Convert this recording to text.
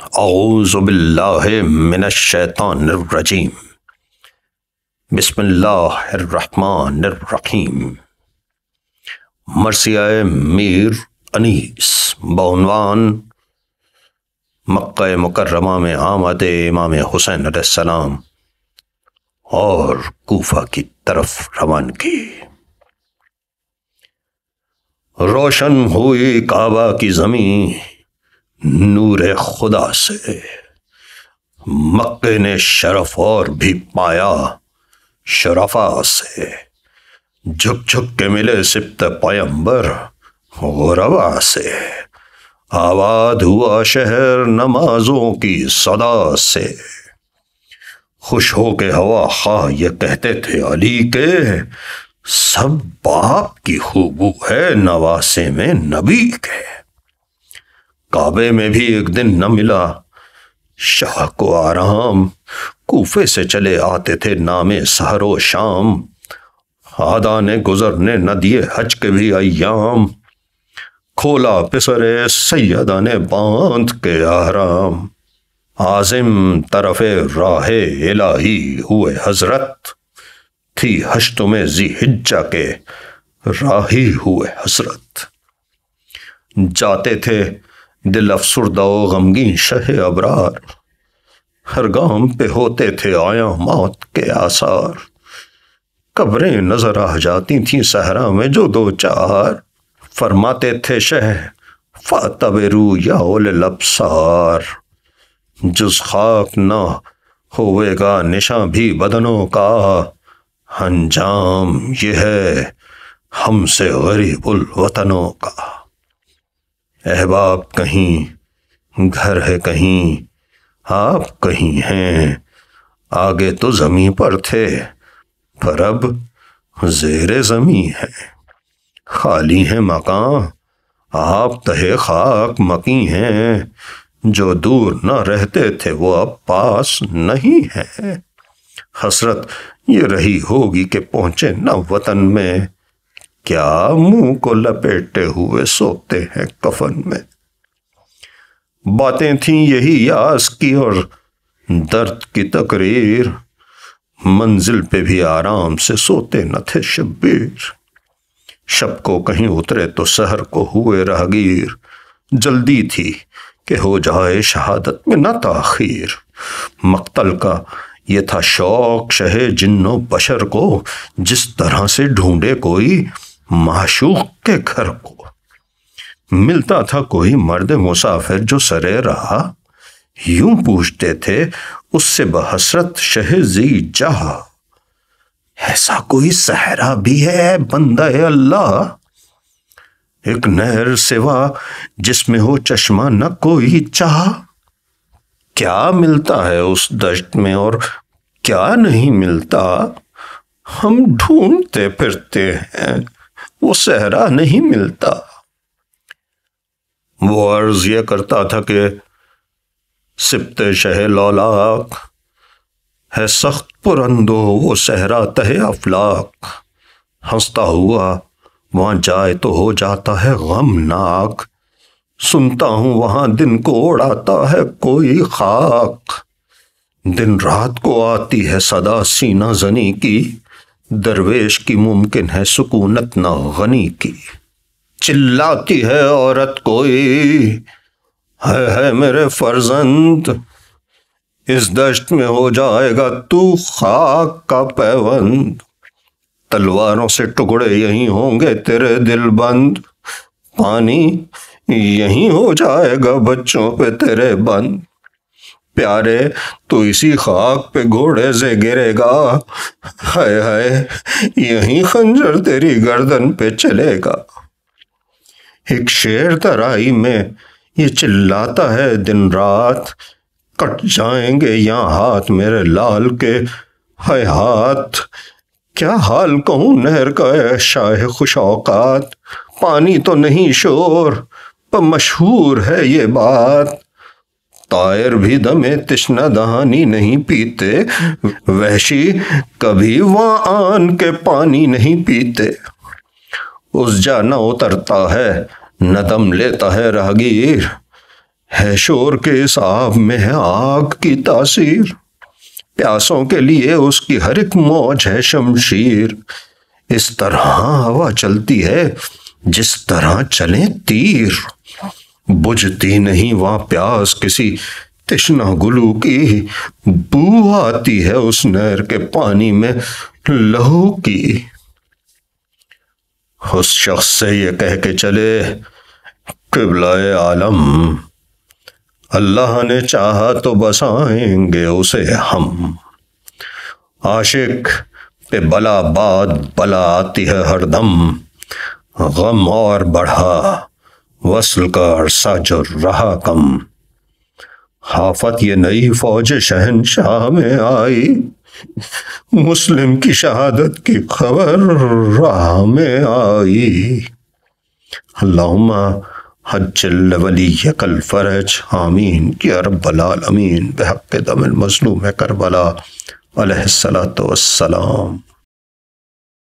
आउज़बिल्लिनशैतानरजीम बसमीम मरसिया मीर अनीस बानवान मक्का मुकर्रमा में आमद इमाम हुसैन सलाम और कोफा की तरफ रवान की रोशन हुई काबा की ज़मीन नूर खुदा से मक्के ने शरफ और भी पाया शराफा से झुक झुक के मिले सिप्त पयंबर गौरवा से आबाद हुआ शहर नमाजों की सदा से खुश हो के हवा खा ये कहते थे अली के सब बाप की खूबू है नवासे में नबी के काबे में भी एक दिन न मिला शाह को आराम कूफे से चले आते थे नामे सहरो शाम आदा ने गुजरने न दिए हज के भी अयाम खोला पिसरे सैदा ने बांध के आराम आजिम तरफ राहे इलाही हुए हजरत थी हश्त में जी हिज्जा के राही हुए हसरत जाते थे दिल अफसरदा गमगी शह अबरार हर गाम पे होते थे आया मौत के आसार कब्रें नजर आ जाती थी सहरा में जो दो चार फरमाते थे शह फातब रू या ओल लबसार जुज खाक न होवेगा निशा भी बदनों का हंजाम यह है हमसे उल वतनों का अहबाब कहीं घर है कहीं आप कहीं हैं आगे तो जमी पर थे पर अब जेर जमी है खाली है मकान आप तहे खाक मकी हैं जो दूर न रहते थे वो अब पास नहीं है हसरत ये रही होगी कि पहुंचे न वतन में क्या मुंह को लपेटे हुए सोते हैं कफन में बातें थीं यही यास की और दर्द की तकरीर मंजिल पे भी आराम से सोते न थे शब्बीर शब को कहीं उतरे तो शहर को हुए राहगीर जल्दी थी कि हो जाए शहादत में न ताखीर मक्तल का ये था शौक शहे जिन्नो बशर को जिस तरह से ढूंढे कोई माशूक के घर को मिलता था कोई मर्द मुसाफिर जो सरे रहा यूं पूछते थे उससे बहसरत शहजी जहा ऐसा कोई सहरा भी है बंदा है अल्लाह एक नहर सिवा जिसमें हो चश्मा न कोई चाह क्या मिलता है उस दश्त में और क्या नहीं मिलता हम ढूंढते फिरते हैं वो सहरा नहीं मिलता वो अर्ज यह करता था कि सिप्त शह लौलाक है सख्त पुरंदो वो सहरा तह अफलाक हंसता हुआ वहां जाए तो हो जाता है गमनाक सुनता हूं वहां दिन को उड़ाता है कोई खाक दिन रात को आती है सदा सीना जनी की दरवेश की मुमकिन है सुकूनत न गनी की चिल्लाती है औरत कोई है है मेरे फर्जंद इस दश्त में हो जाएगा तू खाक का पैवंद तलवारों से टुकड़े यहीं होंगे तेरे दिल बंद पानी यहीं हो जाएगा बच्चों पे तेरे बंद प्यारे तो इसी खाक पे घोड़े से गिरेगा हाय हाय यही खंजर तेरी गर्दन पे चलेगा एक शेर तराई में ये चिल्लाता है दिन रात कट जाएंगे यहाँ हाथ मेरे लाल के हाय हाथ क्या हाल कहूँ नहर का शाह खुश औकात पानी तो नहीं शोर पर मशहूर है ये बात तायर भी दमे तिश्ना दहानी नहीं पीते वहशी कभी वहां आन के पानी नहीं पीते उस जा न उतरता है न दम लेता है राहगीर है शोर के साब में है आग की तासीर प्यासों के लिए उसकी हर एक मौज है शमशीर इस तरह हवा चलती है जिस तरह चले तीर बुझती नहीं वहां प्यास किसी तृष्णा गुलू की बू आती है उस नहर के पानी में लहू की उस शख्स से ये कह के चले किबलाए आलम अल्लाह ने चाहा तो बसाएंगे उसे हम आशिक पे बला बाद बला आती है हरदम गम और बढ़ा वसल का अरसा जो रहा कम हाफत ये नई फौज शहनशाह में आई मुस्लिम की शहादत की खबर राह में आई अल्लाहुम्मा हजल वली यकल फरज आमीन के अरबलाल अमीन बहक दमिल मजलूम करबला अलैहि सलातो वसलाम